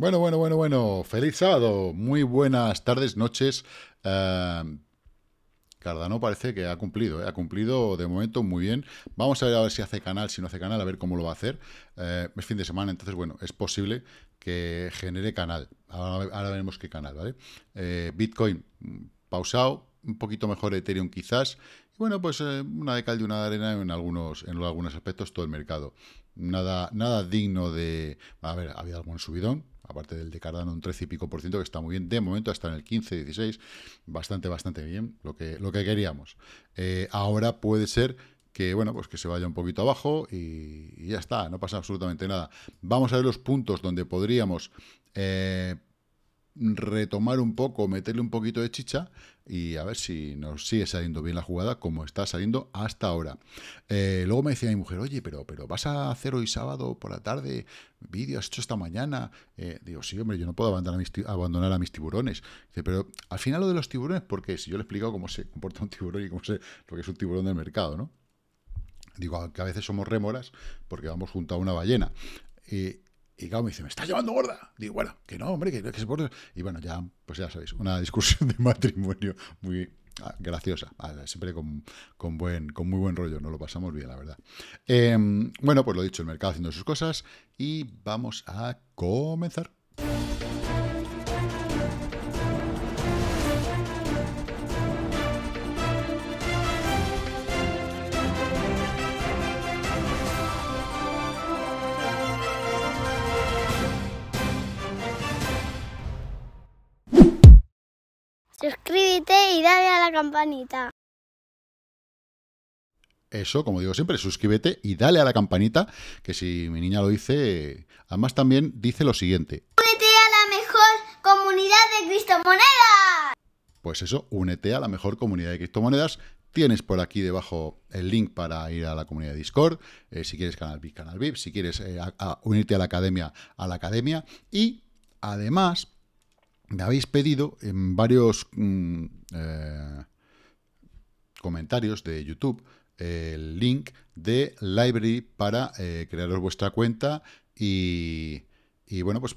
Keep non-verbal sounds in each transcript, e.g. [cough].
Bueno, bueno, bueno, bueno. Feliz sábado. Muy buenas tardes, noches. Eh, Cardano parece que ha cumplido, eh. ha cumplido de momento muy bien. Vamos a ver, si hace canal, si no hace canal, a ver cómo lo va a hacer. Eh, es fin de semana, entonces, bueno, es posible que genere canal. Ahora, veremos qué canal, ¿vale? Bitcoin mm, pausado, un poquito mejor Ethereum quizás. Y bueno, pues una de cal y una de arena en algunos, en algunos aspectos todo el mercado. Nada, nada digno de... A ver, había algún subidón, aparte del de Cardano, un 13 y pico por ciento, que está muy bien. De momento hasta en el 15, 16, bastante, bastante bien, lo que, lo que queríamos. Eh, ahora puede ser que, bueno, pues que se vaya un poquito abajo y, ya está, no pasa absolutamente nada. Vamos a ver los puntos donde podríamos eh, retomar un poco, meterle un poquito de chicha, y a ver si nos sigue saliendo bien la jugada como está saliendo hasta ahora. Eh, luego me decía mi mujer, oye, pero, pero vas a hacer hoy sábado por la tarde vídeo, has hecho esta mañana. Eh, digo, sí, hombre, yo no puedo abandonar a mis, abandonar a mis tiburones. Dice, pero al final lo de los tiburones, porque si yo le explico cómo se comporta un tiburón y cómo sé lo que es un tiburón del mercado, ¿no? Digo, que a veces somos rémoras porque vamos junto a una ballena. Eh, y claro, me dice, me estás llevando gorda. Digo, bueno, que no, hombre, que que es gorda. Y bueno, ya, pues ya sabéis, una discusión de [laughs] matrimonio muy ah, graciosa, siempre con, buen, con muy buen rollo, no lo pasamos bien, la verdad. Em, bueno, pues lo dicho, el mercado haciendo sus cosas y vamos a comenzar. suscríbete y dale a la campanita. Eso, como digo siempre, suscríbete y dale a la campanita, que si mi niña lo dice, además también dice lo siguiente. Únete a la mejor comunidad de criptomonedas. Pues eso, únete a la mejor comunidad de criptomonedas. Tienes por aquí debajo el link para ir a la comunidad de Discord, eh, si quieres canal VIP, canal VIP, si quieres eh, unirte a la academia, a la academia. Y además me habéis pedido en varios mm, eh, comentarios de YouTube el link de Library para eh, crearos vuestra cuenta y, bueno, pues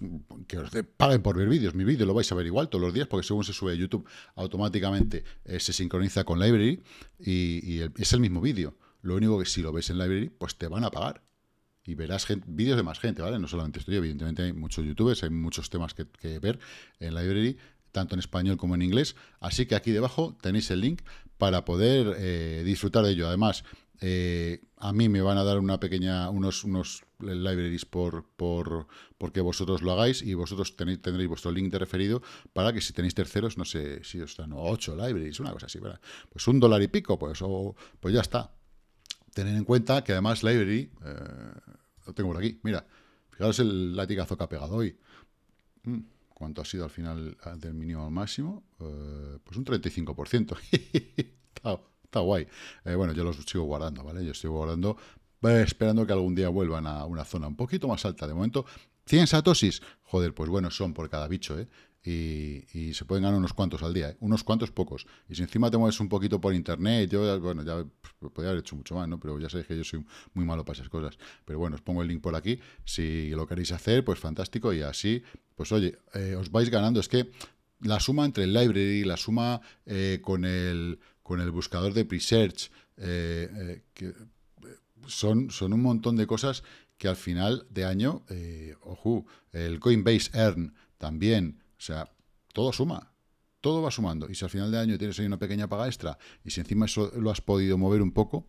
que os paguen por ver vídeos. Mi vídeo lo vais a ver igual todos los días porque según se sube a YouTube automáticamente eh, se sincroniza con Library y, es el mismo vídeo. Lo único que si lo veis en Library, pues te van a pagar y verás vídeos de más gente, ¿vale? No solamente estoy, evidentemente hay muchos youtubers, hay muchos temas que, ver en library, tanto en español como en inglés. Así que aquí debajo tenéis el link para poder eh, disfrutar de ello. Además, eh, a mí me van a dar una pequeña, unos, unos libraries por, por porque vosotros lo hagáis y vosotros tenéis, tendréis vuestro link de referido para que si tenéis terceros, no sé si os dan ocho libraries, una cosa así, ¿verdad? Pues un dólar y pico, pues, o, pues ya está. Tener en cuenta que además Library, eh, lo tengo por aquí, mira, fijaros el latigazo que ha pegado hoy. Mm, ¿Cuánto ha sido al final del mínimo al máximo? Eh, pues un 35%. [laughs] está, está, guay. Eh, bueno, yo los sigo guardando, ¿vale? Yo sigo guardando eh, esperando que algún día vuelvan a una zona un poquito más alta. De momento, cien satosis. Joder, pues bueno, son por cada bicho, ¿eh? y, se pueden ganar unos cuantos al día, ¿eh? unos cuantos pocos. Y si encima te mueves un poquito por internet, yo, bueno, ya pues, pues podría haber hecho mucho más, ¿no? Pero ya sabéis que yo soy muy malo para esas cosas. Pero bueno, os pongo el link por aquí. Si lo queréis hacer, pues fantástico. Y así, pues oye, eh, os vais ganando. Es que la suma entre el library, la suma eh, con, el, con el buscador de presearch, son, son un montón de cosas que al final de año, ojo, el Coinbase Earn también, o sea, todo suma. Todo va sumando. Y si al final de año tienes ahí una pequeña paga extra y si encima eso lo has podido mover un poco,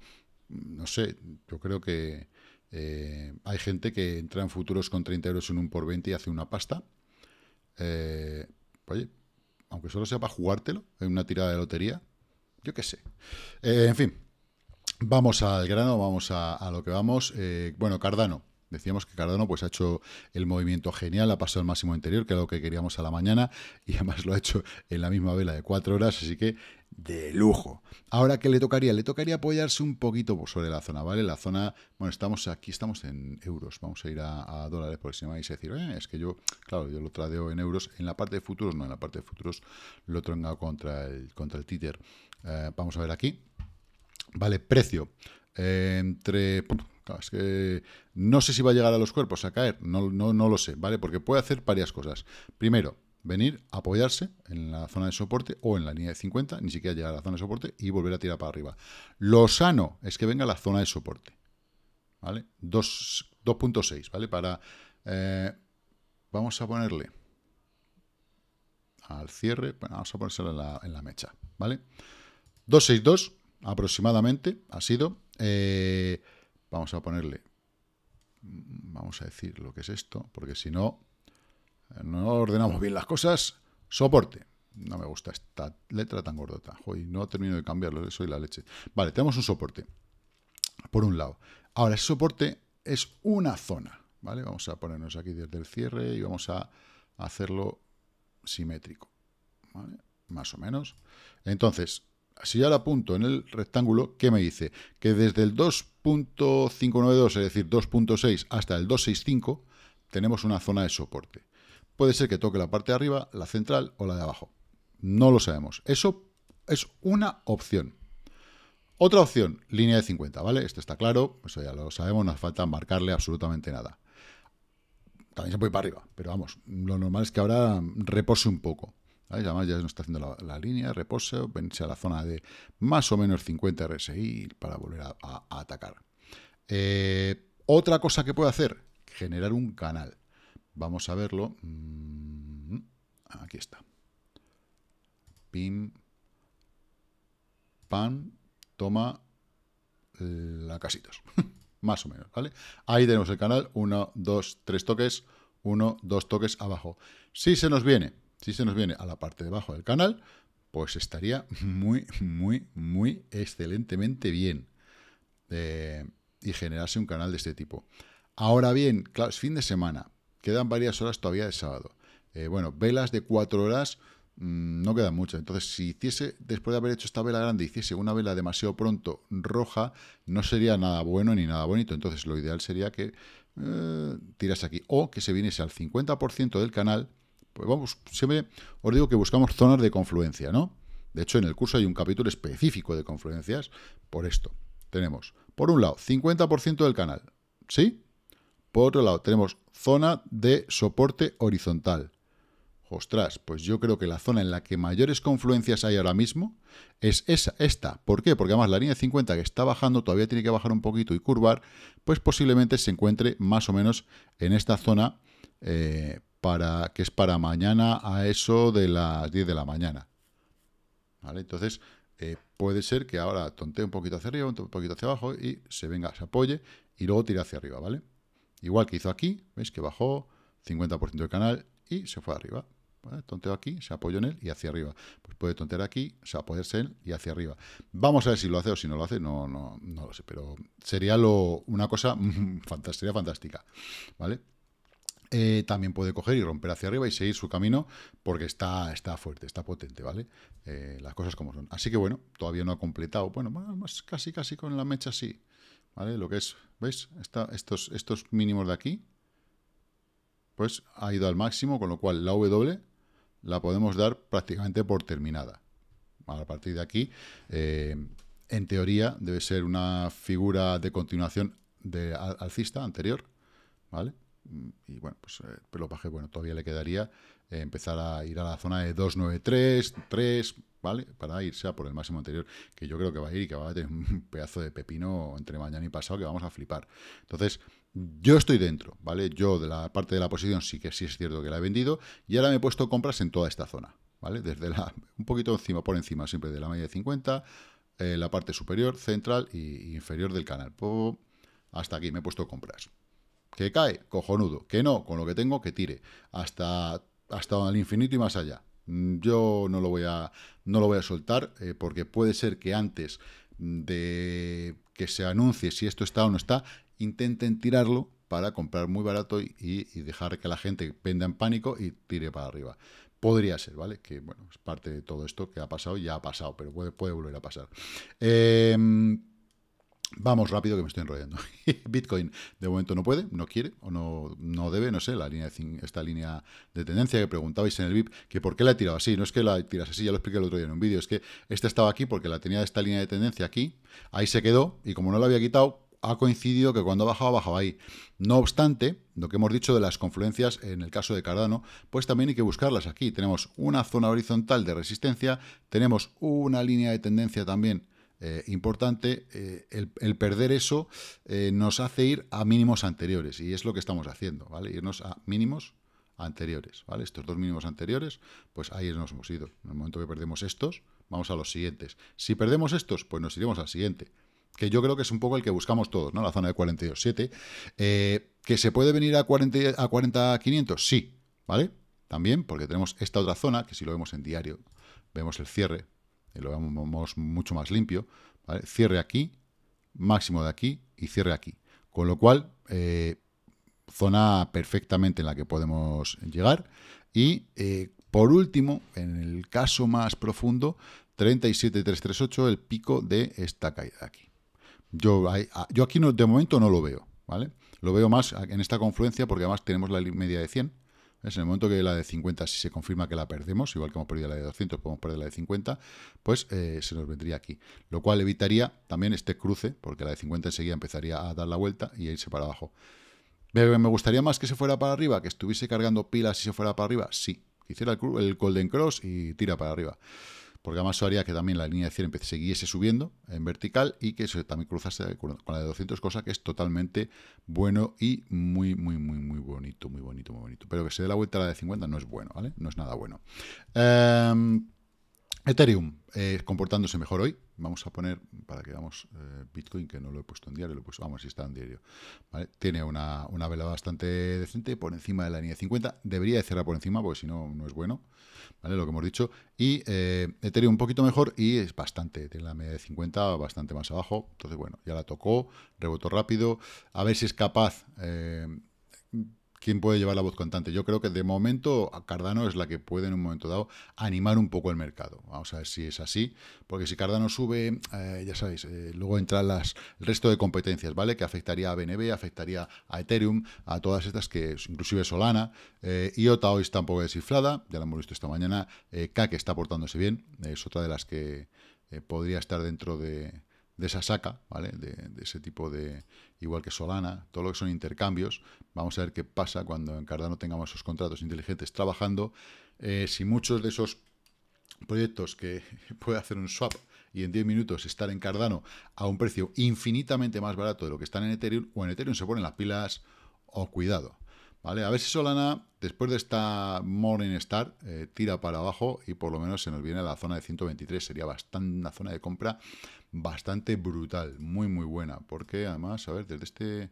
mm, no sé, yo creo que eh, hay gente que entra en futuros con 30 euros en un por 20 y hace una pasta. Eh, oye, aunque solo sea para jugártelo en una tirada de lotería, yo qué sé. Eh, en fin, vamos al grano, vamos a lo que vamos. bueno, Cardano. Decíamos que Cardano pues, ha hecho el movimiento genial, ha pasado el máximo interior, que era lo que queríamos a la mañana, y además lo ha hecho en la misma vela de cuatro horas, así que de lujo. Ahora, ¿qué le tocaría? Le tocaría apoyarse un poquito pues, sobre la zona, ¿vale? La zona, bueno, estamos aquí, estamos en euros, vamos a ir a, dólares, por si y vais decir, eh, es que yo, claro, yo lo tradeo en euros, en la parte de futuros no, en la parte de futuros lo tengo contra el, contra el títer. Eh, vamos a ver aquí, Vale, precio. Eh, entre. que no sé si va a llegar a los cuerpos a caer, no, lo sé, ¿vale? Porque puede hacer varias cosas. Primero, venir, a apoyarse en la zona de soporte o en la línea de 50, ni siquiera llegar a la zona de soporte y volver a tirar para arriba. Lo sano es que venga a la zona de soporte, ¿vale? 2.6, ¿vale? Para, eh, vamos a ponerle al cierre, vamos a ponérselo en la mecha, ¿vale? 262 aproximadamente ha sido, eh, vamos a ponerle, vamos a decir lo que es esto, porque si no, eh, no ordenamos bien las cosas, soporte. No me gusta esta letra tan gordota. Hoy no termino de cambiarlo, soy la leche. Vale, tenemos un soporte, por un lado. Ahora, ese soporte es una zona, ¿vale? Vamos a ponernos aquí desde el cierre y vamos a hacerlo simétrico, Más o menos. Entonces, si ya la apunto en el rectángulo, ¿qué me dice? Que desde el 2.592, es decir, 2.6 hasta el 2.65, tenemos una zona de soporte. Puede ser que toque la parte de arriba, la central o la de abajo. No lo sabemos. Eso es una opción. Otra opción, línea de 50, ¿vale? Esto está claro, eso ya lo sabemos, no hace falta marcarle absolutamente nada. También se puede ir para arriba, pero vamos, lo normal es que ahora repose un poco. Además ya nos está haciendo la, línea, reposo, venirse a la zona de más o menos 50 RSI para volver a, atacar. Eh, otra cosa que puede hacer, generar un canal. Vamos a verlo. Mm, aquí está. Pim, Pan. toma eh, la casitos. [laughs] Más o menos, ¿vale? Ahí tenemos el canal. Uno, dos, tres toques. Uno, dos toques abajo. Si se nos viene si se nos viene a la parte de abajo del canal, pues estaría muy, muy, muy excelentemente bien. Eh, y generarse un canal de este tipo. Ahora bien, claro, es fin de semana. Quedan varias horas todavía de sábado. Eh, bueno, velas de cuatro horas mm, no quedan muchas. Entonces, si hiciese, después de haber hecho esta vela grande, hiciese una vela demasiado pronto roja, no sería nada bueno ni nada bonito. Entonces, lo ideal sería que eh, tirase aquí. O que se viniese al 50% del canal pues vamos, siempre os digo que buscamos zonas de confluencia, ¿no? De hecho, en el curso hay un capítulo específico de confluencias por esto. Tenemos, por un lado, 50% del canal, ¿sí? Por otro lado, tenemos zona de soporte horizontal. Ostras, pues yo creo que la zona en la que mayores confluencias hay ahora mismo es esa, esta. ¿Por qué? Porque además la línea de 50 que está bajando todavía tiene que bajar un poquito y curvar, pues posiblemente se encuentre más o menos en esta zona eh, que es para mañana a eso de las 10 de la mañana. Entonces, eh, puede ser que ahora tontee un poquito hacia arriba, un poquito hacia abajo y se venga, se apoye y luego tire hacia arriba, ¿vale? Igual que hizo aquí, ¿veis? Que bajó 50% del canal y se fue arriba. Tonteo aquí, se apoyó en él y hacia arriba. Pues puede tontear aquí, se apoyarse en él y hacia arriba. Vamos a ver si lo hace o si no lo hace, no, no, no lo sé, pero sería lo, una cosa [laughs] fantástica, ¿vale? Eh, también puede coger y romper hacia arriba y seguir su camino porque está, está fuerte, está potente, ¿vale? Eh, las cosas como son. Así que bueno, todavía no ha completado, bueno, más casi casi con la mecha sí, ¿vale? Lo que es, ¿veis? estos, estos mínimos de aquí, pues ha ido al máximo, con lo cual la W la podemos dar prácticamente por terminada. A partir de aquí, eh, en teoría, debe ser una figura de continuación de alcista anterior, ¿vale? y bueno, pues eh, el Pelo Paje, bueno, todavía le quedaría eh, empezar a ir a la zona de 293, 3, ¿vale? Para irse a por el máximo anterior, que yo creo que va a ir y que va a tener un [laughs] pedazo de pepino entre mañana y pasado que vamos a flipar. Entonces, yo estoy dentro, ¿vale? Yo de la parte de la posición sí que sí es cierto que la he vendido y ahora me he puesto compras en toda esta zona, ¿vale? Desde la, [laughs] un poquito encima, por encima siempre de la media de 50, eh, la parte superior, central e inferior del canal. hasta aquí me he puesto compras. Que cae, cojonudo. Que no, con lo que tengo, que tire. Hasta, hasta el infinito y más allá. Yo no lo voy a, no lo voy a soltar eh, porque puede ser que antes de que se anuncie si esto está o no está, intenten tirarlo para comprar muy barato y, dejar que la gente venda en pánico y tire para arriba. Podría ser, ¿vale? Que bueno, es parte de todo esto que ha pasado, ya ha pasado, pero puede, puede volver a pasar. Em, Vamos rápido que me estoy enrollando. [laughs] Bitcoin de momento no puede, no quiere o no, no debe, no sé, la línea esta línea de tendencia que preguntabais en el VIP, que por qué la he tirado así, no es que la tiras así, ya lo expliqué el otro día en un vídeo, es que esta estaba aquí porque la tenía esta línea de tendencia aquí, ahí se quedó y como no la había quitado, ha coincidido que cuando ha bajado, ha bajado ahí. No obstante, lo que hemos dicho de las confluencias en el caso de Cardano, pues también hay que buscarlas aquí. Tenemos una zona horizontal de resistencia, tenemos una línea de tendencia también eh, importante, eh, el, perder eso eh, nos hace ir a mínimos anteriores y es lo que estamos haciendo, ¿vale? Irnos a mínimos anteriores, ¿vale? Estos dos mínimos anteriores, pues ahí nos hemos ido. En el momento que perdemos estos, vamos a los siguientes. Si perdemos estos, pues nos iremos al siguiente, que yo creo que es un poco el que buscamos todos, ¿no? La zona de 42.7. ¿Que se puede venir a 40.500? A 40, 500? sí, ¿vale? También, porque tenemos esta otra zona, que si lo vemos en diario, vemos el cierre, y lo vemos mucho más limpio, cierre aquí, máximo de aquí y cierre aquí. Con lo cual, eh, zona perfectamente en la que podemos llegar. Y eh, por último, en el caso más profundo, 37338, el pico de esta caída aquí. Yo, ah, yo aquí no, de momento no lo veo, ¿vale? Lo veo más en esta confluencia porque además tenemos la media de 100, en el momento que la de 50, si se confirma que la perdemos, igual que hemos perdido la de 200, podemos perder la de 50, pues eh, se nos vendría aquí. Lo cual evitaría también este cruce, porque la de 50 enseguida empezaría a dar la vuelta y a irse para abajo. ¿Me gustaría más que se fuera para arriba? ¿Que estuviese cargando pilas y se fuera para arriba? Sí. Que hiciera el, el Golden Cross y tira para arriba porque además haría que también la línea de 100 siguiese subiendo en vertical y que también cruzase con la de 200, cosa que es totalmente bueno y muy, muy, muy, muy bonito, muy bonito, muy bonito. Pero que se dé la vuelta a la de 50 no es bueno, ¿vale? No es nada bueno. Em, Ethereum es eh, comportándose mejor hoy. Vamos a poner, para que veamos, eh, Bitcoin, que no lo he puesto en diario, lo he vamos, si está en diario. Tiene una, vela bastante decente por encima de la línea de 50. Debería de cerrar por encima, porque si no, no es bueno. ¿Vale? Lo que hemos dicho. Y eh, Ethereum un poquito mejor y es bastante, tiene la media de 50, bastante más abajo. Entonces, bueno, ya la tocó, rebotó rápido. A ver si es capaz quién puede llevar la voz cantante. Yo creo que de momento Cardano es la que puede en un momento dado animar un poco el mercado. Vamos a ver si es así, porque si Cardano sube, eh, ya sabéis, eh, luego entran el resto de competencias, ¿vale? Que afectaría a BNB, afectaría a Ethereum, a todas estas que, inclusive Solana, IOTA eh, hoy está un poco desinflada, ya lo hemos visto esta mañana, K que está portándose bien, es otra de las que podría estar dentro de, esa saca, ¿vale? de ese tipo de, igual que Solana, todo lo que son intercambios. Vamos a ver qué pasa cuando en Cardano tengamos esos contratos inteligentes trabajando. Eh, si muchos de esos proyectos que [laughs] puede hacer un swap y en 10 minutos estar en Cardano a un precio infinitamente más barato de lo que están en Ethereum, o en Ethereum se ponen las pilas, o cuidado. ¿Vale? A ver si Solana, después de esta Morning Star, eh, tira para abajo y por lo menos se nos viene a la zona de 123. Sería bastante, una zona de compra bastante brutal, muy, muy buena. Porque además, a ver, desde este...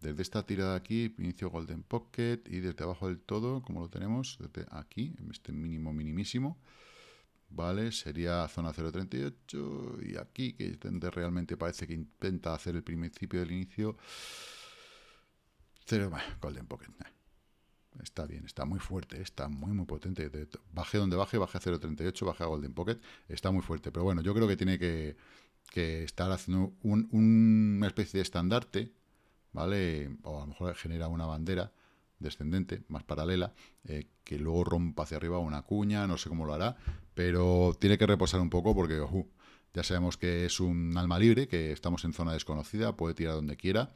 Desde esta tirada aquí, inicio Golden Pocket y desde abajo del todo, como lo tenemos, desde aquí, en este mínimo minimísimo, ¿vale? Sería zona 0.38 y aquí, que realmente parece que intenta hacer el principio del inicio, Golden Pocket. Eh, está bien, está muy fuerte, eh, está muy, muy potente. Baje donde baje, baje a 0.38, baje a Golden Pocket. Está muy fuerte. Pero bueno, yo creo que tiene que, estar haciendo una especie de estandarte, ¿vale? O a lo mejor genera una bandera descendente, más paralela, eh, que luego rompa hacia arriba una cuña, no sé cómo lo hará, pero tiene que reposar un poco porque ya sabemos que es un alma libre, que estamos en zona desconocida, puede tirar donde quiera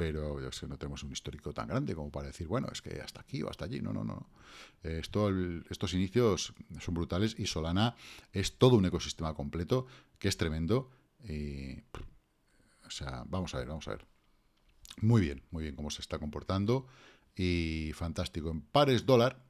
pero no tenemos un histórico tan grande como para decir, bueno, es que hasta aquí o hasta allí. No, no, no. estos inicios son brutales y Solana es todo un ecosistema completo que es tremendo. o sea, vamos a ver, vamos a ver. Muy bien, muy bien cómo se está comportando y fantástico. En pares dólar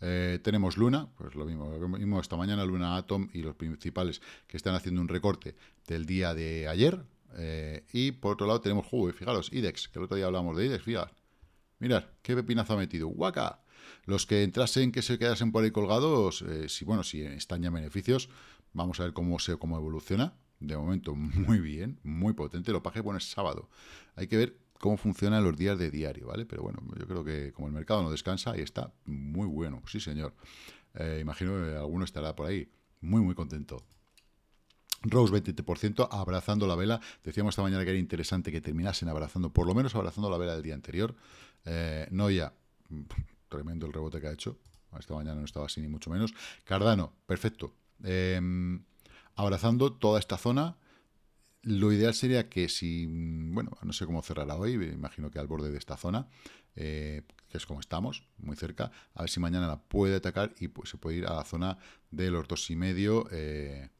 eh, tenemos Luna, pues lo mismo, lo mismo esta mañana Luna Atom y los principales que están haciendo un recorte del día de ayer, eh, y por otro lado tenemos, y fijaros, IDEX, que el otro día hablamos de IDEX, fijaros. Mirad, qué pepinazo ha metido. ¡Guaca! Los que entrasen, que se quedasen por ahí colgados, eh, si bueno, si están ya beneficios, vamos a ver cómo se cómo evoluciona. De momento, [laughs] muy bien, muy potente. Lo paje, bueno, es sábado. Hay que ver cómo funcionan los días de diario, ¿vale? Pero bueno, yo creo que como el mercado no descansa, ahí está muy bueno, sí señor. Eh, imagino que alguno estará por ahí muy, muy contento. Rose 20%. abrazando la vela. Decíamos esta mañana que era interesante que terminasen abrazando, por lo menos abrazando la vela del día anterior. Eh, Noia, [laughs] tremendo el rebote que ha hecho. Esta mañana no estaba así ni mucho menos. Cardano, perfecto. Em, abrazando toda esta zona. Lo ideal sería que si, bueno, no sé cómo cerrará hoy, imagino que al borde de esta zona, eh, que es como estamos, muy cerca, a ver si mañana la puede atacar y pues, se puede ir a la zona de los dos y medio. Eh,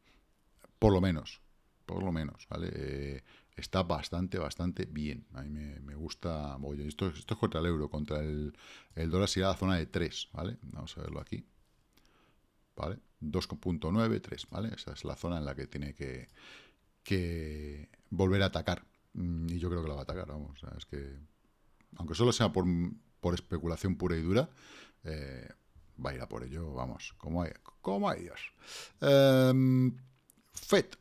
por lo menos, por lo menos, ¿vale? Eh, está bastante, bastante bien. A mí me, gusta. esto, esto, es contra el euro, contra el, el dólar será la zona de 3, ¿vale? Vamos a verlo aquí. ¿Vale? 2.93, ¿vale? Esa es la zona en la que tiene que, que volver a atacar. Mm, y yo creo que la va a atacar, vamos. Es que, aunque solo sea por, por especulación pura y dura, eh, va a ir a por ello, vamos. Como hay, como hay Dios. Em, FET.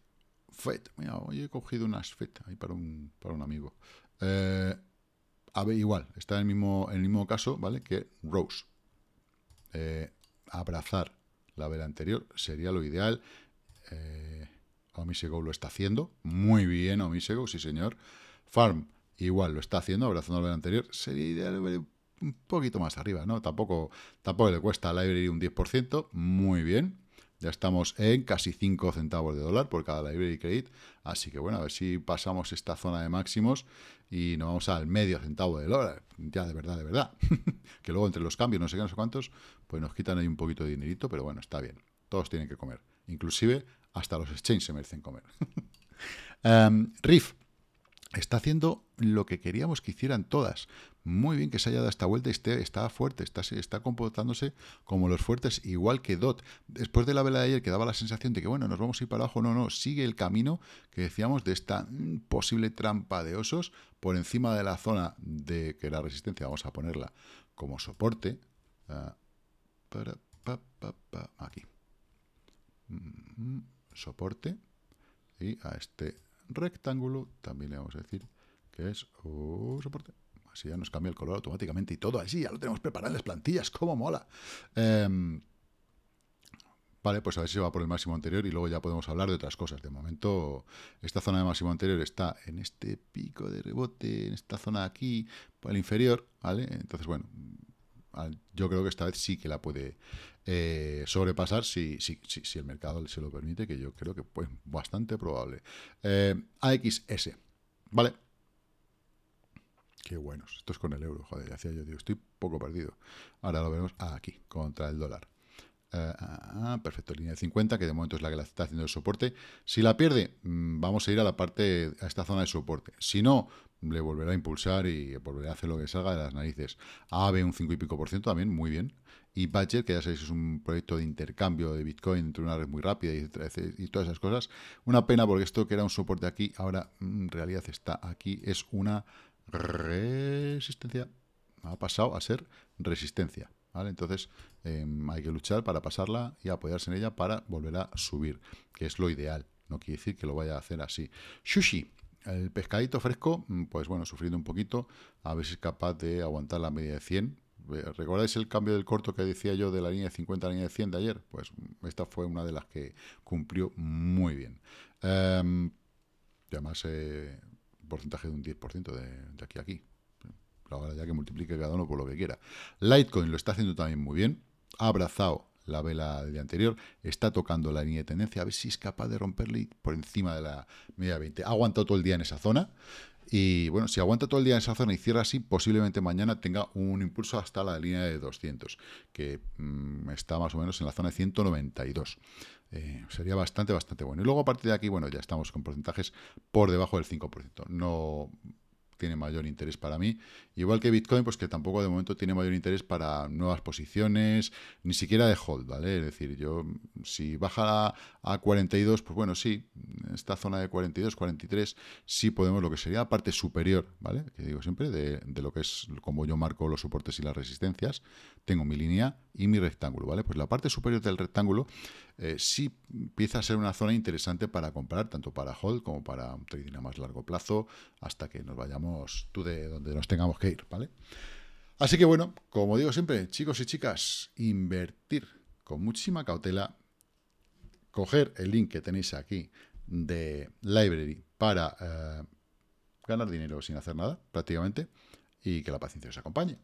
FET. Mira, hoy he cogido unas FET ahí para un, para un amigo. Eh, a ver, igual, está en el mismo, el mismo caso, ¿vale? Que Rose. Eh, abrazar la vela anterior sería lo ideal. Eh, Omisego lo está haciendo. Muy bien, Omisego, sí señor. Farm, igual, lo está haciendo, abrazando la vela anterior. Sería ideal un poquito más arriba, ¿no? Tampoco, tampoco le cuesta a Library un 10%. Muy bien. Ya estamos en casi 5 centavos de dólar por cada Library Credit. Así que bueno, a ver si pasamos esta zona de máximos y nos vamos al medio centavo de dólar. Ya de verdad, de verdad. [laughs] que luego entre los cambios, no sé qué, no sé cuántos, pues nos quitan ahí un poquito de dinerito, pero bueno, está bien. Todos tienen que comer. Inclusive hasta los exchanges se merecen comer. [laughs] Em, riff RIF está haciendo lo que queríamos que hicieran todas. Muy bien que se haya dado esta vuelta y está fuerte, está, comportándose como los fuertes, igual que Dot. Después de la vela de ayer que daba la sensación de que, bueno, nos vamos a ir para abajo, no, no, sigue el camino que decíamos de esta mm, posible trampa de osos por encima de la zona de que la resistencia, vamos a ponerla como soporte. Ah, aquí. Mm, mm, soporte. Y a este rectángulo, también le vamos a decir que es un soporte. Así ya nos cambia el color automáticamente y todo así, ya lo tenemos preparado en las plantillas, ¡cómo mola! Em, vale, pues a ver si va por el máximo anterior y luego ya podemos hablar de otras cosas. De momento, esta zona de máximo anterior está en este pico de rebote, en esta zona aquí, por el inferior, ¿vale? Entonces, bueno, yo creo que esta vez sí que la puede eh, sobrepasar si, si, si, el mercado se lo permite, que yo creo que pues bastante probable. Eh, AXS, ¿vale? Qué buenos. Esto es con el euro, joder. Hacía yo, digo, estoy poco perdido. Ahora lo vemos aquí, contra el dólar. Eh, ah, ah, perfecto, línea de 50, que de momento es la que la está haciendo el soporte. Si la pierde, mm, vamos a ir a la parte, a esta zona de soporte. Si no, le volverá a impulsar y volverá a hacer lo que salga de las narices. AB un 5 y pico por ciento también, muy bien. Y Badger, que ya sabéis, es un proyecto de intercambio de Bitcoin entre una red muy rápida y, y todas esas cosas. Una pena porque esto que era un soporte aquí, ahora mm, en realidad está aquí, es una resistencia. Ha pasado a ser resistencia. Entonces em, hay que luchar para pasarla y apoyarse en ella para volver a subir, que es lo ideal. No quiere decir que lo vaya a hacer así. Sushi, el pescadito fresco, mm, pues bueno, sufriendo un poquito, a ver si es capaz de aguantar la media de 100. Eh, ¿Recordáis el cambio del corto que decía yo de la línea de 50 a la línea de 100 de ayer? Pues mm, esta fue una de las que cumplió muy bien. Em, y además, eh, porcentaje de un 10% de, de aquí a aquí ahora ya que multiplique cada uno por lo que quiera. Litecoin lo está haciendo también muy bien. Ha abrazado la vela del día anterior. Está tocando la línea de tendencia. A ver si es capaz de romperle por encima de la media 20. Ha aguantado todo el día en esa zona. Y bueno, si aguanta todo el día en esa zona y cierra así, posiblemente mañana tenga un impulso hasta la línea de 200, que mm, está más o menos en la zona de 192. Eh, sería bastante, bastante bueno. Y luego a partir de aquí, bueno, ya estamos con porcentajes por debajo del 5%. No tiene mayor interés para mí. Igual que Bitcoin, pues que tampoco de momento tiene mayor interés para nuevas posiciones, ni siquiera de hold, ¿vale? Es decir, yo, si baja a, 42, pues bueno, sí, esta zona de 42, 43, sí podemos lo que sería la parte superior, ¿vale? Que digo siempre, de lo que es como yo marco los soportes y las resistencias, tengo mi línea y mi rectángulo, ¿vale? Pues la parte superior del rectángulo eh, sí empieza a ser una zona interesante para comprar, tanto para hold como para un trading a más largo plazo, hasta que nos vayamos tú de donde nos tengamos que ir, ¿vale? Así que bueno, como digo siempre, chicos y chicas, invertir con muchísima cautela, coger el link que tenéis aquí de Library para eh, ganar dinero sin hacer nada, prácticamente, y que la paciencia os acompañe.